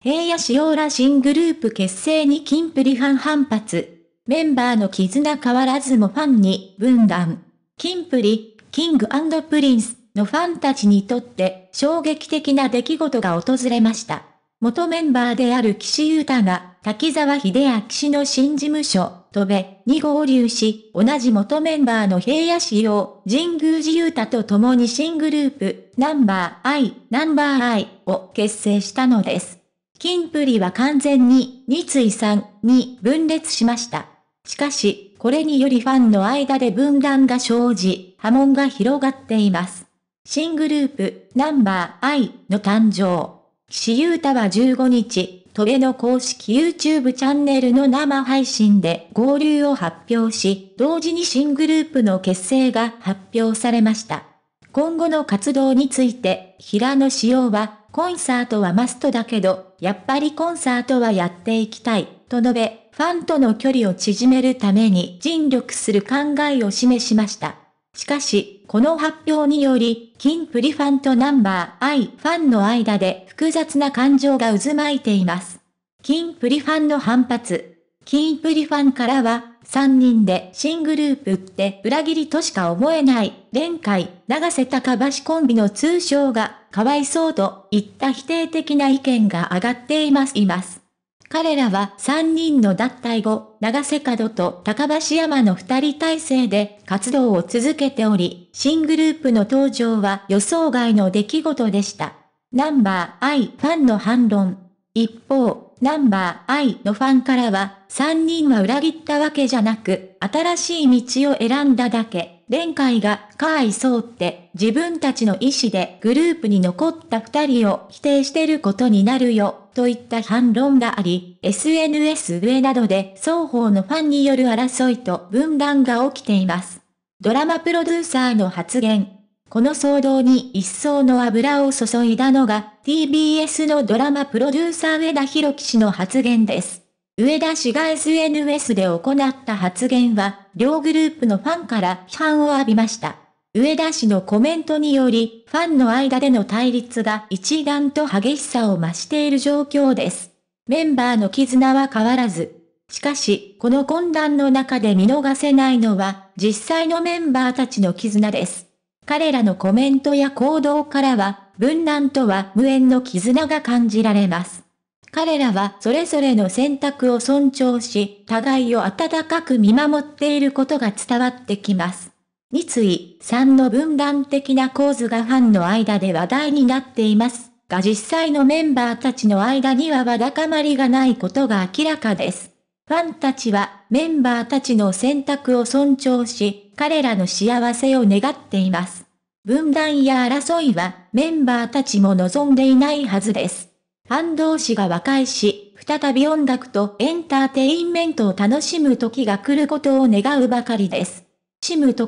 平野紫耀ら新グループ結成に金プリファン反発。メンバーの絆変わらずもファンに分断。金プリ、キングプリンスのファンたちにとって衝撃的な出来事が訪れました。元メンバーである岸優太が滝沢秀明氏の新事務所、戸部に合流し、同じ元メンバーの平野市耀、神宮寺優太と共に新グループ、ナンバーアイ、ナンバーアイを結成したのです。金プリは完全に日さんに分裂しました。しかし、これによりファンの間で分断が生じ、波紋が広がっています。新グループ、ナンバー I の誕生。岸優太は15日、トゲの公式 YouTube チャンネルの生配信で合流を発表し、同時に新グループの結成が発表されました。今後の活動について平野紫耀は、コンサートはマストだけど、やっぱりコンサートはやっていきたい、と述べ、ファンとの距離を縮めるために尽力する考えを示しました。しかし、この発表により、キンプリファンとナンバー I ファンの間で複雑な感情が渦巻いています。キンプリファンの反発。キンプリファンからは、3人で新グループって裏切りとしか思えない、連回、長瀬高橋コンビの通称が、かわいそうといった否定的な意見が上がっています。います彼らは3人の脱退後、長瀬角と高橋山の2人体制で活動を続けており、新グループの登場は予想外の出来事でした。ナンバー I ファンの反論。一方、ナンバー I のファンからは、3人は裏切ったわけじゃなく、新しい道を選んだだけ。連会が、かわいそうって、自分たちの意思でグループに残った二人を否定してることになるよ、といった反論があり、SNS 上などで双方のファンによる争いと分断が起きています。ドラマプロデューサーの発言。この騒動に一層の油を注いだのが TBS のドラマプロデューサー上田博樹氏の発言です。上田氏が SNS で行った発言は、両グループのファンから批判を浴びました。上田氏のコメントにより、ファンの間での対立が一段と激しさを増している状況です。メンバーの絆は変わらず。しかし、この混乱の中で見逃せないのは、実際のメンバーたちの絆です。彼らのコメントや行動からは、分断とは無縁の絆が感じられます。彼らはそれぞれの選択を尊重し、互いを温かく見守っていることが伝わってきます。井さ3の分断的な構図がファンの間で話題になっています。が実際のメンバーたちの間にはわだかまりがないことが明らかです。ファンたちはメンバーたちの選択を尊重し、彼らの幸せを願っています。分断や争いはメンバーたちも望んでいないはずです。ファン同士が和解し、再び音楽とエンターテインメントを楽しむ時が来ることを願うばかりです。ムと